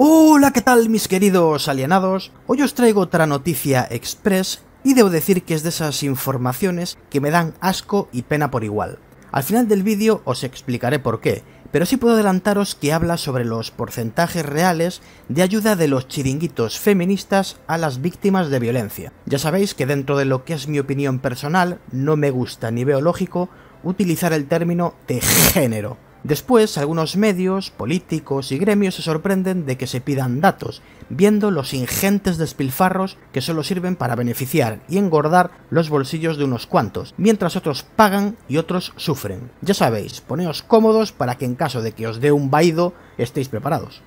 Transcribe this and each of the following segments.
Hola, ¿qué tal mis queridos alienados? Hoy os traigo otra noticia express y debo decir que es de esas informaciones que me dan asco y pena por igual. Al final del vídeo os explicaré por qué, pero sí puedo adelantaros que habla sobre los porcentajes reales de ayuda de los chiringuitos feministas a las víctimas de violencia. Ya sabéis que dentro de lo que es mi opinión personal, no me gusta ni veo lógico utilizar el término de género Después, algunos medios, políticos y gremios se sorprenden de que se pidan datos, viendo los ingentes despilfarros que solo sirven para beneficiar y engordar los bolsillos de unos cuantos, mientras otros pagan y otros sufren. Ya sabéis, poneos cómodos para que en caso de que os dé un vaído estéis preparados.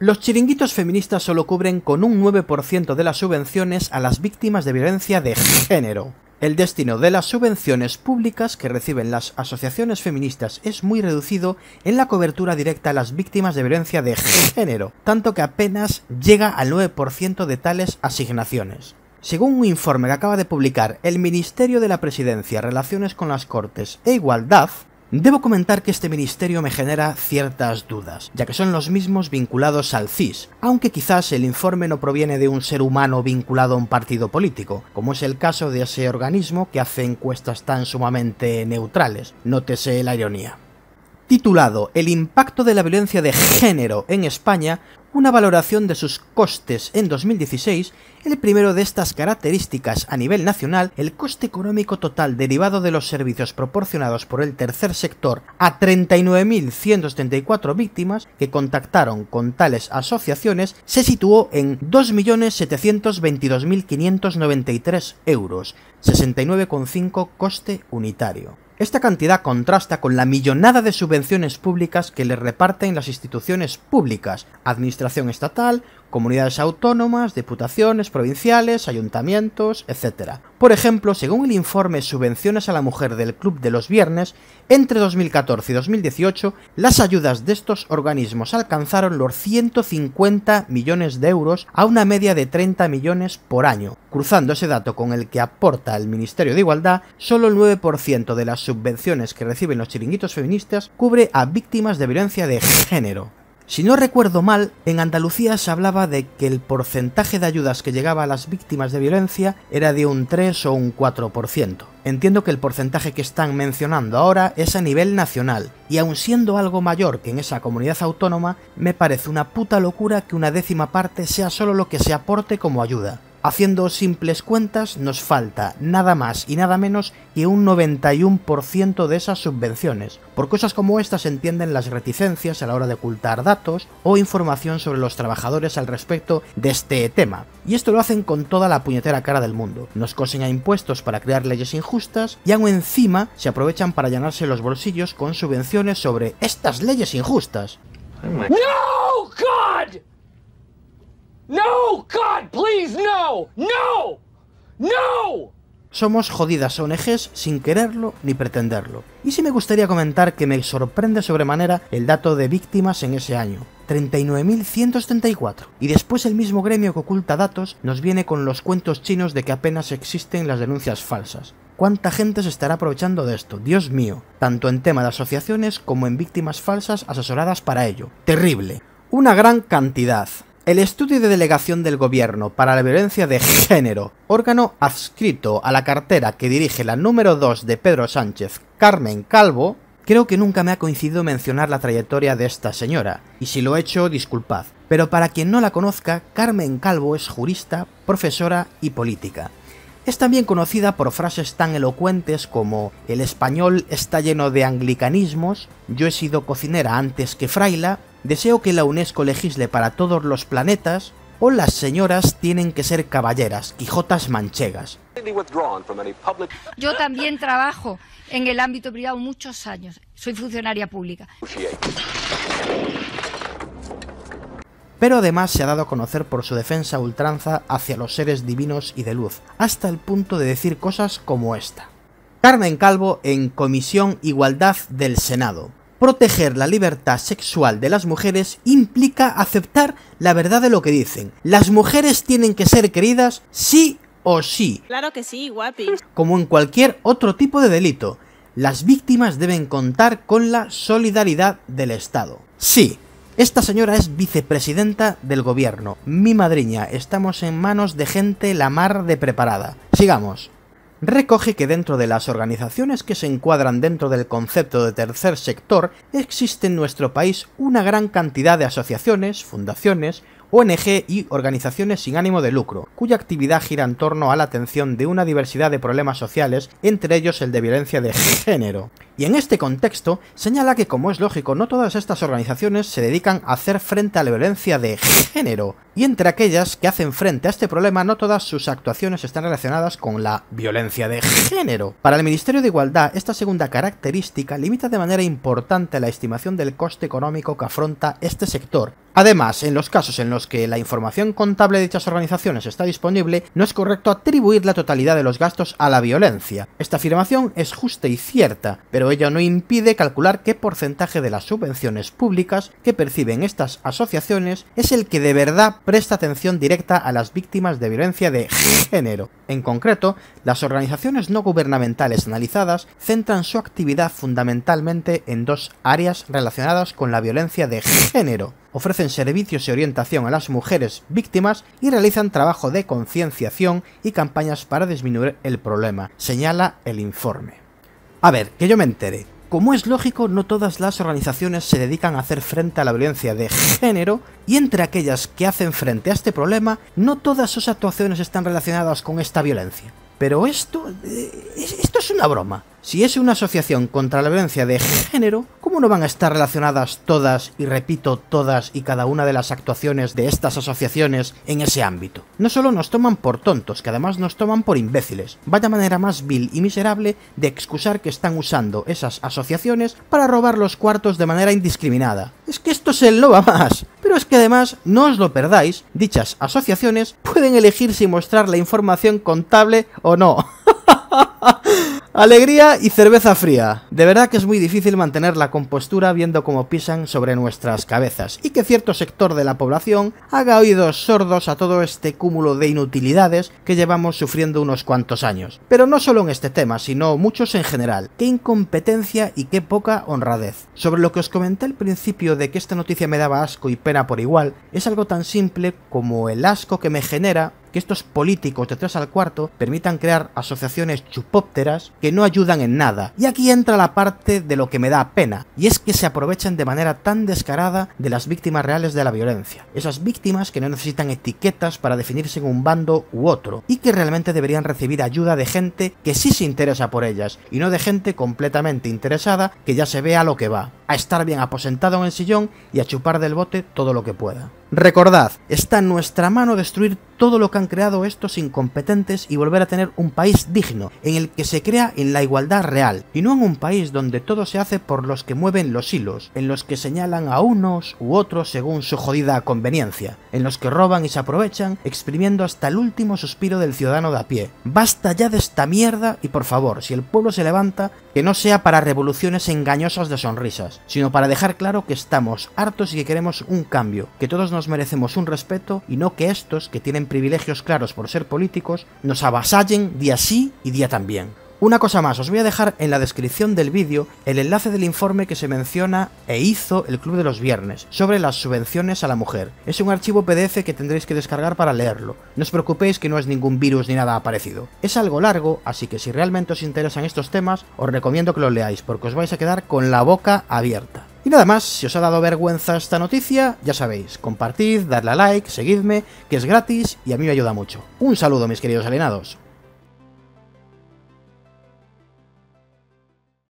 Los chiringuitos feministas solo cubren con un 9% de las subvenciones a las víctimas de violencia de género. El destino de las subvenciones públicas que reciben las asociaciones feministas es muy reducido en la cobertura directa a las víctimas de violencia de género, tanto que apenas llega al 9% de tales asignaciones. Según un informe que acaba de publicar el Ministerio de la Presidencia, Relaciones con las Cortes e Igualdad, Debo comentar que este ministerio me genera ciertas dudas, ya que son los mismos vinculados al CIS, aunque quizás el informe no proviene de un ser humano vinculado a un partido político, como es el caso de ese organismo que hace encuestas tan sumamente neutrales. Nótese la ironía titulado El impacto de la violencia de género en España, una valoración de sus costes en 2016, el primero de estas características a nivel nacional, el coste económico total derivado de los servicios proporcionados por el tercer sector a 39.134 víctimas que contactaron con tales asociaciones se situó en 2.722.593 euros, 69,5 coste unitario. Esta cantidad contrasta con la millonada de subvenciones públicas que le reparten las instituciones públicas, administración estatal, comunidades autónomas, diputaciones, provinciales, ayuntamientos, etc. Por ejemplo, según el informe Subvenciones a la Mujer del Club de los Viernes, entre 2014 y 2018, las ayudas de estos organismos alcanzaron los 150 millones de euros a una media de 30 millones por año. Cruzando ese dato con el que aporta el Ministerio de Igualdad, solo el 9% de las subvenciones que reciben los chiringuitos feministas cubre a víctimas de violencia de género. Si no recuerdo mal, en Andalucía se hablaba de que el porcentaje de ayudas que llegaba a las víctimas de violencia era de un 3 o un 4%. Entiendo que el porcentaje que están mencionando ahora es a nivel nacional, y aun siendo algo mayor que en esa comunidad autónoma, me parece una puta locura que una décima parte sea solo lo que se aporte como ayuda. Haciendo simples cuentas, nos falta nada más y nada menos que un 91% de esas subvenciones. Por cosas como estas entienden las reticencias a la hora de ocultar datos o información sobre los trabajadores al respecto de este tema. Y esto lo hacen con toda la puñetera cara del mundo. Nos cosen a impuestos para crear leyes injustas y aún encima se aprovechan para llenarse los bolsillos con subvenciones sobre estas leyes injustas. Oh ¡No, God! No, God, please, no, no, no. Somos jodidas ONGs sin quererlo ni pretenderlo. Y sí me gustaría comentar que me sorprende sobremanera el dato de víctimas en ese año. 39.134. Y después el mismo gremio que oculta datos nos viene con los cuentos chinos de que apenas existen las denuncias falsas. ¿Cuánta gente se estará aprovechando de esto? Dios mío. Tanto en tema de asociaciones como en víctimas falsas asesoradas para ello. Terrible. Una gran cantidad. El estudio de delegación del Gobierno para la Violencia de Género, órgano adscrito a la cartera que dirige la número 2 de Pedro Sánchez, Carmen Calvo, creo que nunca me ha coincidido mencionar la trayectoria de esta señora, y si lo he hecho, disculpad. Pero para quien no la conozca, Carmen Calvo es jurista, profesora y política. Es también conocida por frases tan elocuentes como el español está lleno de anglicanismos, yo he sido cocinera antes que fraila, Deseo que la UNESCO legisle para todos los planetas o las señoras tienen que ser caballeras, quijotas manchegas. Yo también trabajo en el ámbito privado muchos años. Soy funcionaria pública. Pero además se ha dado a conocer por su defensa ultranza hacia los seres divinos y de luz, hasta el punto de decir cosas como esta. Carmen Calvo en Comisión Igualdad del Senado. Proteger la libertad sexual de las mujeres implica aceptar la verdad de lo que dicen. Las mujeres tienen que ser queridas sí o sí. Claro que sí, guapi. Como en cualquier otro tipo de delito, las víctimas deben contar con la solidaridad del Estado. Sí, esta señora es vicepresidenta del gobierno, mi madriña, estamos en manos de gente la mar de preparada. Sigamos recoge que dentro de las organizaciones que se encuadran dentro del concepto de tercer sector existe en nuestro país una gran cantidad de asociaciones, fundaciones, ONG y organizaciones sin ánimo de lucro, cuya actividad gira en torno a la atención de una diversidad de problemas sociales, entre ellos el de violencia de género. Y en este contexto, señala que como es lógico, no todas estas organizaciones se dedican a hacer frente a la violencia de género, y entre aquellas que hacen frente a este problema no todas sus actuaciones están relacionadas con la violencia de género. Para el Ministerio de Igualdad, esta segunda característica limita de manera importante la estimación del coste económico que afronta este sector Además, en los casos en los que la información contable de dichas organizaciones está disponible, no es correcto atribuir la totalidad de los gastos a la violencia. Esta afirmación es justa y cierta, pero ello no impide calcular qué porcentaje de las subvenciones públicas que perciben estas asociaciones es el que de verdad presta atención directa a las víctimas de violencia de género. En concreto, las organizaciones no gubernamentales analizadas centran su actividad fundamentalmente en dos áreas relacionadas con la violencia de género, ofrecen servicios y orientación a las mujeres víctimas y realizan trabajo de concienciación y campañas para disminuir el problema, señala el informe. A ver, que yo me entere. Como es lógico, no todas las organizaciones se dedican a hacer frente a la violencia de género y entre aquellas que hacen frente a este problema, no todas sus actuaciones están relacionadas con esta violencia. Pero esto... Eh, esto es una broma. Si es una asociación contra la violencia de género, ¿cómo no van a estar relacionadas todas, y repito, todas y cada una de las actuaciones de estas asociaciones en ese ámbito? No solo nos toman por tontos, que además nos toman por imbéciles. Vaya manera más vil y miserable de excusar que están usando esas asociaciones para robar los cuartos de manera indiscriminada. Es que esto se va más. Pero es que además, no os lo perdáis, dichas asociaciones pueden elegir si mostrar la información contable o no. Alegría y cerveza fría. De verdad que es muy difícil mantener la compostura viendo cómo pisan sobre nuestras cabezas y que cierto sector de la población haga oídos sordos a todo este cúmulo de inutilidades que llevamos sufriendo unos cuantos años. Pero no solo en este tema, sino muchos en general. Qué incompetencia y qué poca honradez. Sobre lo que os comenté al principio de que esta noticia me daba asco y pena por igual, es algo tan simple como el asco que me genera estos políticos de 3 al cuarto permitan crear asociaciones chupópteras que no ayudan en nada. Y aquí entra la parte de lo que me da pena, y es que se aprovechan de manera tan descarada de las víctimas reales de la violencia. Esas víctimas que no necesitan etiquetas para definirse en un bando u otro, y que realmente deberían recibir ayuda de gente que sí se interesa por ellas, y no de gente completamente interesada que ya se vea lo que va, a estar bien aposentado en el sillón y a chupar del bote todo lo que pueda. Recordad, está en nuestra mano destruir todo lo que han creado estos incompetentes y volver a tener un país digno, en el que se crea en la igualdad real, y no en un país donde todo se hace por los que mueven los hilos, en los que señalan a unos u otros según su jodida conveniencia, en los que roban y se aprovechan, exprimiendo hasta el último suspiro del ciudadano de a pie. Basta ya de esta mierda y por favor, si el pueblo se levanta, que no sea para revoluciones engañosas de sonrisas, sino para dejar claro que estamos hartos y que queremos un cambio, que todos nos merecemos un respeto y no que estos, que tienen privilegios claros por ser políticos, nos avasallen día sí y día también. Una cosa más, os voy a dejar en la descripción del vídeo el enlace del informe que se menciona e hizo el Club de los Viernes sobre las subvenciones a la mujer. Es un archivo PDF que tendréis que descargar para leerlo. No os preocupéis que no es ningún virus ni nada parecido. Es algo largo, así que si realmente os interesan estos temas, os recomiendo que lo leáis porque os vais a quedar con la boca abierta. Y nada más, si os ha dado vergüenza esta noticia, ya sabéis, compartid, dadle a like, seguidme, que es gratis y a mí me ayuda mucho. Un saludo mis queridos alienados.